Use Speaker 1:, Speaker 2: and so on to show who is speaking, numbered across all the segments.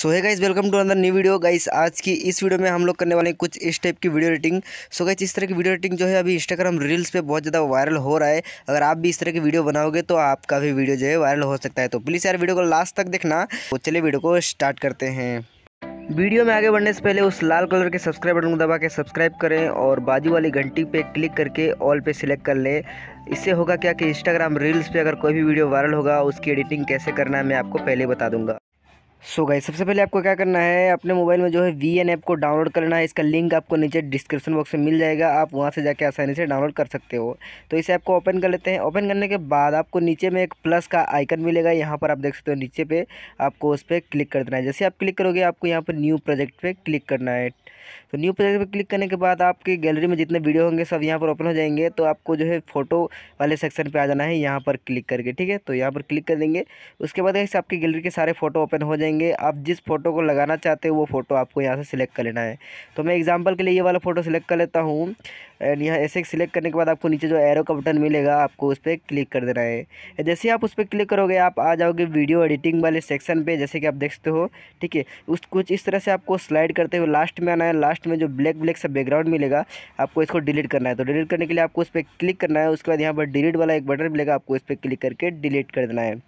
Speaker 1: so hi guys welcome to another new video guys आज की इस वीडियो में हम लोग करने वाले हैं कुछ इस टाइप की वीडियो एडिटिंग सो गाइस इस तरह की वीडियो एडिटिंग जो है अभी इंस्टाग्राम रील्स पे बहुत ज़्यादा वायरल हो रहा है अगर आप भी इस तरह की वीडियो बनाओगे तो आपका भी वीडियो जो है वायरल हो सकता है तो प्लीज़ यार वीडियो को लास्ट तक देखना तो चलिए वीडियो को स्टार्ट करते हैं वीडियो में आगे बढ़ने से पहले उस लाल कलर के सब्सक्राइब बटन को दबा के सब्सक्राइब करें और बाजू वाली घंटी पे क्लिक करके ऑल पे सिलेक्ट कर लें इससे होगा क्या कि इंस्टाग्राम रील्स पे अगर कोई भी वीडियो वायरल होगा उसकी एडिटिंग कैसे करना है मैं आपको पहले बता दूंगा सो so सबसे पहले आपको क्या करना है अपने मोबाइल में जो है वी एन ऐप को डाउनलोड करना है इसका लिंक आपको नीचे डिस्क्रिप्शन बॉक्स में मिल जाएगा आप वहां से जाके आसानी से डाउनलोड कर सकते हो तो इस ऐप को ओपन कर लेते हैं ओपन करने के बाद आपको नीचे में एक प्लस का आइकन मिलेगा यहाँ पर आप देख सकते हो नीचे पे आपको उस पर क्लिक कर देना है जैसे आप क्लिक करोगे आपको यहाँ पर न्यू प्रोजेक्ट पर क्लिक करना है तो न्यू प्रोजेक्ट पर क्लिक करने के बाद आपकी गैलरी में जितने वीडियो होंगे सब यहाँ पर ओपन हो जाएंगे तो आपको जो है फोटो वाले सेक्शन पर आ जाना है यहाँ पर क्लिक करके ठीक है तो यहाँ पर क्लिक कर देंगे उसके बाद आपकी गैलरी के सारे फोटो ओपन हो जाएंगे देंगे आप जिस फोटो को लगाना चाहते हो वो फ़ोटो आपको यहाँ से सिलेक्ट कर लेना है तो मैं एग्जांपल के लिए ये वाला फ़ोटो सिलेक्ट कर लेता हूँ एंड यहाँ ऐसे सिलेक्ट करने के बाद आपको नीचे जो एरो का बटन मिलेगा आपको उस पर क्लिक कर देना है जैसे आप उस पर क्लिक करोगे आप आ जाओगे वीडियो एडिटिंग वाले सेक्शन पर जैसे कि आप देख सकते हो ठीक है उस कुछ इस तरह से आपको स्लाइड करते हुए लास्ट में आना है लास्ट में जो ब्लैक ब्लैक सा बैकग्राउंड मिलेगा आपको इसको डिलीट करना है तो डिलीट करने के लिए आपको उस पर क्लिक करना है उसके बाद यहाँ पर डिलीट वाला एक बटन मिलेगा आपको इस पर क्लिक करके डिलीट कर देना है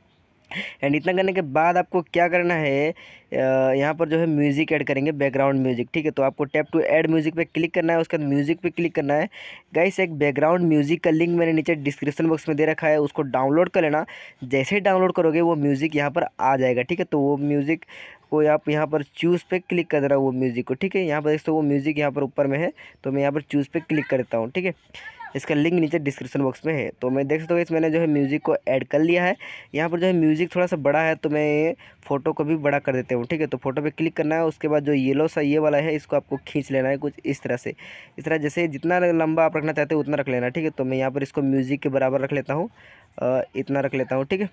Speaker 1: एंड इतना करने के बाद आपको क्या करना है यहाँ पर जो है म्यूज़िक ऐड करेंगे बैकग्राउंड म्यूज़िक ठीक है तो आपको टैप टू ऐड म्यूज़िक पे क्लिक करना है उसके बाद म्यूज़िक पे क्लिक करना है गाइस एक बैकग्राउंड म्यूज़िक का लिंक मैंने नीचे डिस्क्रिप्शन बॉक्स में दे रखा है उसको डाउनलोड कर लेना जैसे ही डाउनलोड करोगे वो म्यूज़िक यहाँ पर आ जाएगा ठीक है तो वो म्यूज़िक को आप यहाँ पर चूज़ पे क्लिक कर देना वो म्यूज़िक को ठीक है यहाँ पर देख सकते वो म्यूज़िक यहाँ पर ऊपर में है तो मैं यहाँ पर चूज़ पे क्लिक कर देता हूँ ठीक है इसका लिंक नीचे डिस्क्रिप्शन बॉक्स में है तो मैं देख सकता हूँ मैंने जो है म्यूज़िक को ऐड कर लिया है यहाँ पर जो है म्यूज़िक थोड़ा सा बड़ा है तो मैं फ़ोटो को भी बड़ा कर देते हैं हूँ ठीक है तो फोटो पे क्लिक करना है उसके बाद जो येलो सा ये वाला है इसको आपको खींच लेना है कुछ इस तरह से इस तरह जैसे जितना लंबा आप रखना चाहते हो उतना रख लेना ठीक है तो मैं यहाँ पर इसको म्यूज़िक के बराबर रख लेता हूँ इतना रख लेता हूँ ठीक है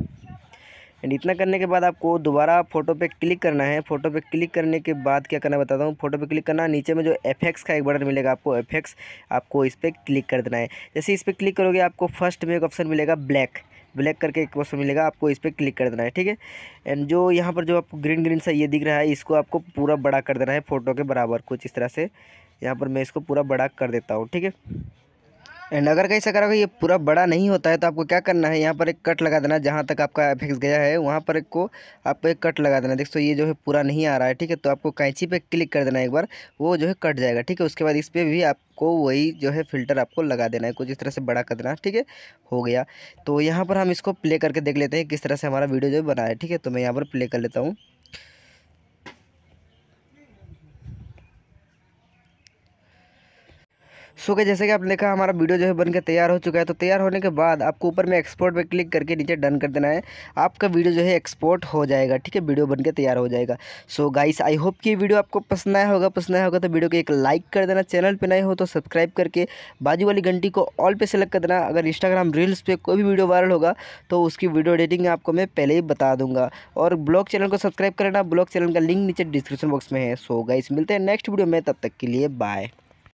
Speaker 1: एंड इतना करने के बाद आपको दोबारा फोटो पे क्लिक करना है फोटो पे क्लिक करने के बाद क्या करना बताता हूँ फोटो पे क्लिक करना नीचे में जो एफएक्स का एक बटन मिलेगा आपको एफएक्स आपको इस पर क्लिक कर देना है जैसे इस पर क्लिक करोगे आपको फर्स्ट में एक ऑप्शन मिलेगा ब्लैक ब्लैक करके एक ऑप्शन मिलेगा आपको इस पर क्लिक कर देना है ठीक है एंड जो यहाँ पर जो आपको ग्रीन ग्रीन सा ये दिख रहा है इसको आपको पूरा बड़ा कर देना है फ़ोटो के बराबर कुछ इस तरह से यहाँ पर मैं इसको पूरा बड़ा कर देता हूँ ठीक है एंड अगर कहीं से अगर ये पूरा बड़ा नहीं होता है तो आपको क्या करना है यहाँ पर एक कट लगा देना जहाँ तक आपका एफ गया है वहाँ पर एक को आपको एक कट लगा देना देखो ये जो है पूरा नहीं आ रहा है ठीक है तो आपको कैंची पे क्लिक कर देना एक बार वो जो है कट जाएगा ठीक है उसके बाद इस पर भी आपको वही जो है फिल्टर आपको लगा देना है कुछ इस तरह से बड़ा कर देना ठीक है हो गया तो यहाँ पर हम इसको प्ले करके देख लेते हैं किस तरह से हमारा वीडियो जो बना है ठीक है तो मैं यहाँ पर प्ले कर लेता हूँ सो के जैसे कि आप देखा हमारा वीडियो जो है बनकर तैयार हो चुका है तो तैयार होने के बाद आपको ऊपर में एक्सपोर्ट पर क्लिक करके नीचे डन कर देना है आपका वीडियो जो है एक्सपोर्ट हो जाएगा ठीक है वीडियो बनकर तैयार हो जाएगा सो गाइस आई होप कि वीडियो आपको पसंद आया होगा पसंद आया होगा तो वीडियो को एक लाइक कर देना चैनल पर नए हो तो सब्सक्राइब करके बाजू वाली घंटी को ऑल पर सेलेक्ट कर देना अगर इंस्टाग्राम रील्स पर कोई भी वीडियो वायरल होगा तो उसकी वीडियो एडिटिंग आपको मैं पहले ही बता दूंगा और ब्लॉग चैनल को सब्सक्राइब करना ब्लॉग चैनल का लिंक नीचे डिस्क्रिप्शन बॉक्स में है सो गाइस मिलते हैं नेक्स्ट वीडियो में तब तक के लिए बाय